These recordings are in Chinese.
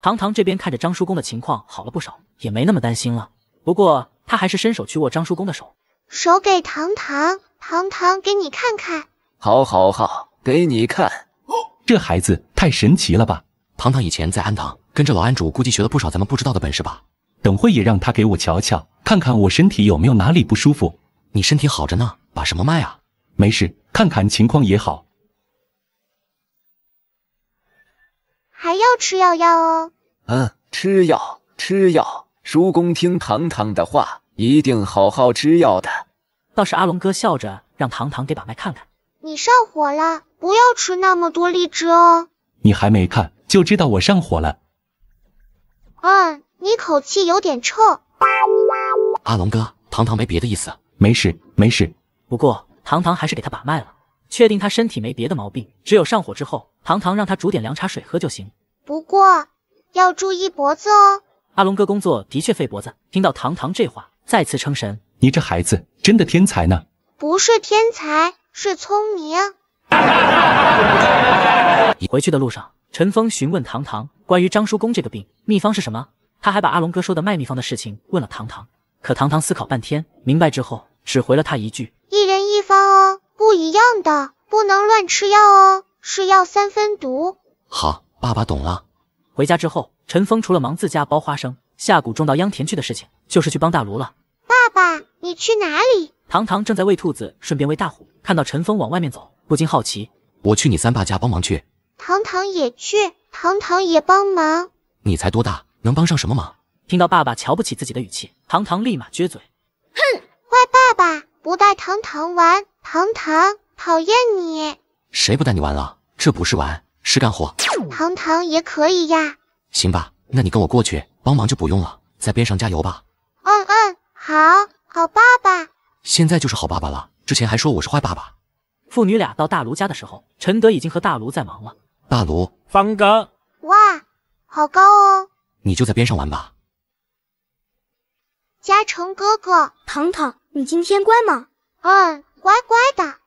堂堂这边看着张叔公的情况好了不少，也没那么担心了。不过他还是伸手去握张叔公的手，手给堂堂，堂堂给你看看。好，好，好，给你看。这孩子太神奇了吧！堂堂以前在安堂跟着老安主，估计学了不少咱们不知道的本事吧？等会也让他给我瞧瞧，看看我身体有没有哪里不舒服。你身体好着呢，把什么脉啊？没事，看看情况也好。还要吃药药哦。嗯，吃药吃药，叔公听糖糖的话，一定好好吃药的。倒是阿龙哥笑着让糖糖给把脉看看。你上火了，不要吃那么多荔枝哦。你还没看就知道我上火了。嗯，你口气有点臭。阿龙哥，糖糖没别的意思，没事没事。不过糖糖还是给他把脉了。确定他身体没别的毛病，只有上火之后，糖糖让他煮点凉茶水喝就行。不过要注意脖子哦。阿龙哥工作的确费脖子。听到糖糖这话，再次称神：“你这孩子真的天才呢，不是天才，是聪明。”你回去的路上，陈峰询问糖糖关于张叔公这个病秘方是什么。他还把阿龙哥说的卖秘方的事情问了糖糖。可糖糖思考半天，明白之后，只回了他一句。不一样的，不能乱吃药哦，是药三分毒。好，爸爸懂了。回家之后，陈峰除了忙自家剥花生、下谷种到秧田去的事情，就是去帮大卢了。爸爸，你去哪里？糖糖正在喂兔子，顺便喂大虎，看到陈峰往外面走，不禁好奇。我去你三爸家帮忙去。糖糖也去，糖糖也帮忙。你才多大，能帮上什么忙？听到爸爸瞧不起自己的语气，糖糖立马撅嘴，哼，坏爸爸不带糖糖玩。糖糖，讨厌你！谁不带你玩了？这不是玩，是干活。糖糖也可以呀。行吧，那你跟我过去帮忙就不用了，在边上加油吧。嗯嗯，好好爸爸。现在就是好爸爸了，之前还说我是坏爸爸。父女俩到大卢家的时候，陈德已经和大卢在忙了。大卢，方哥。哇，好高哦！你就在边上玩吧。嘉诚哥哥，糖糖，你今天乖吗？嗯。乖乖的。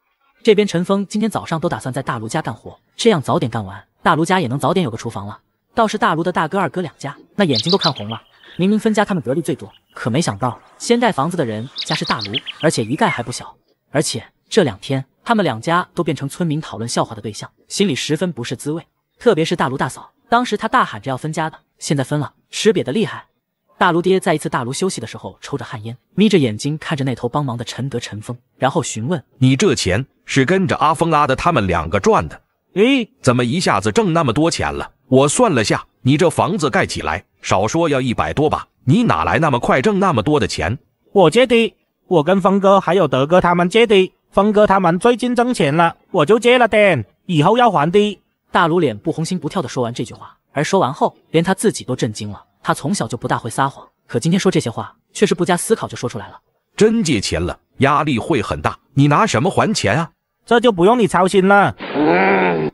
这边陈峰今天早上都打算在大卢家干活，这样早点干完，大卢家也能早点有个厨房了。倒是大卢的大哥、二哥两家，那眼睛都看红了。明明分家他们得利最多，可没想到先盖房子的人家是大卢，而且一盖还不小。而且这两天他们两家都变成村民讨论笑话的对象，心里十分不是滋味。特别是大卢大嫂，当时她大喊着要分家的，现在分了，吃瘪的厉害。大卢爹在一次大卢休息的时候，抽着旱烟，眯着眼睛看着那头帮忙的陈德、陈峰，然后询问：“你这钱是跟着阿峰、阿德他们两个赚的？哎，怎么一下子挣那么多钱了？我算了下，你这房子盖起来少说要一百多吧？你哪来那么快挣那么多的钱？”“我借的，我跟峰哥还有德哥他们借的。峰哥他们最近挣钱了，我就借了点，以后要还的。”大卢脸不红心不跳的说完这句话，而说完后，连他自己都震惊了。他从小就不大会撒谎，可今天说这些话却是不加思考就说出来了。真借钱了，压力会很大，你拿什么还钱啊？这就不用你操心了。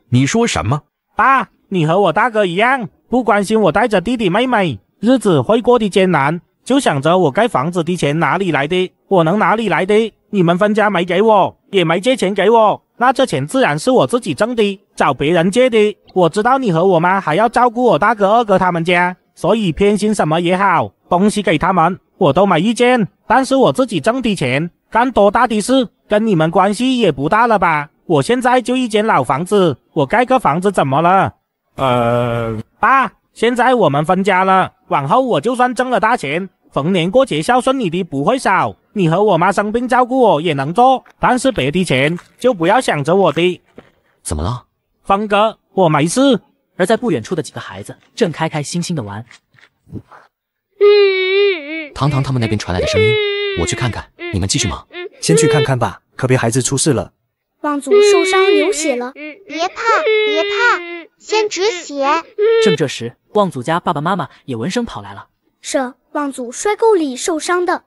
你说什么？爸，你和我大哥一样，不关心我带着弟弟妹妹，日子会过得艰难。就想着我盖房子的钱哪里来的？我能哪里来的？你们分家没给我，也没借钱给我，那这钱自然是我自己挣的，找别人借的。我知道你和我妈还要照顾我大哥二哥他们家。所以偏心什么也好，东西给他们，我都没意见。但是我自己挣的钱干多大的事，跟你们关系也不大了吧？我现在就一间老房子，我盖个房子怎么了？呃，爸，现在我们分家了，往后我就算挣了大钱，逢年过节孝顺你的不会少，你和我妈生病照顾我也能做，但是别的钱就不要想着我的。怎么了，峰哥？我没事。而在不远处的几个孩子正开开心心的玩，糖糖他们那边传来的声音，我去看看，你们继续忙，先去看看吧，可别孩子出事了。望祖受伤流血了，别怕别怕，先止血。正这时，望祖家爸爸妈妈也闻声跑来了，是望祖摔沟里受伤的，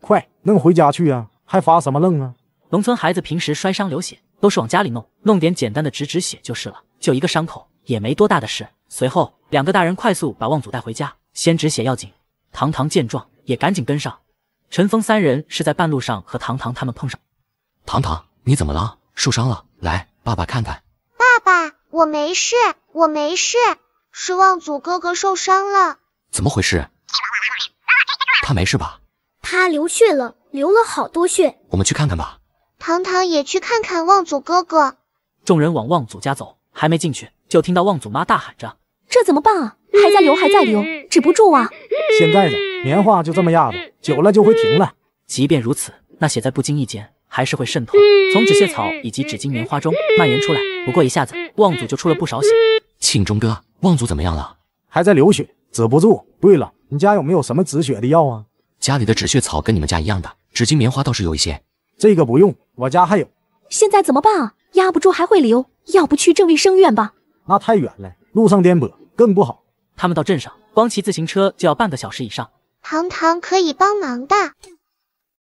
快弄回家去啊，还发什么愣啊？农村孩子平时摔伤流血都是往家里弄，弄点简单的止止血就是了，就一个伤口。也没多大的事。随后，两个大人快速把望祖带回家，先止血要紧。唐唐见状，也赶紧跟上。陈峰三人是在半路上和唐唐他们碰上。唐唐，你怎么了？受伤了？来，爸爸看看。爸爸，我没事，我没事。是望祖哥哥受伤了。怎么回事？他没事吧？他流血了，流了好多血。我们去看看吧。唐唐也去看看望祖哥哥。众人往望祖家走，还没进去。就听到望祖妈大喊着：“这怎么办啊？还在流，还在流，止不住啊！现在的棉花就这么压着，久了就会停了。即便如此，那血在不经意间还是会渗透，从止血草以及纸巾棉花中蔓延出来。不过一下子，望祖就出了不少血。庆忠哥，望祖怎么样了？还在流血，止不住。对了，你家有没有什么止血的药啊？家里的止血草跟你们家一样的，纸巾棉花倒是有一些。这个不用，我家还有。现在怎么办啊？压不住，还会流。要不去镇卫生院吧？”那太远了，路上颠簸更不好。他们到镇上，光骑自行车就要半个小时以上。糖糖可以帮忙的。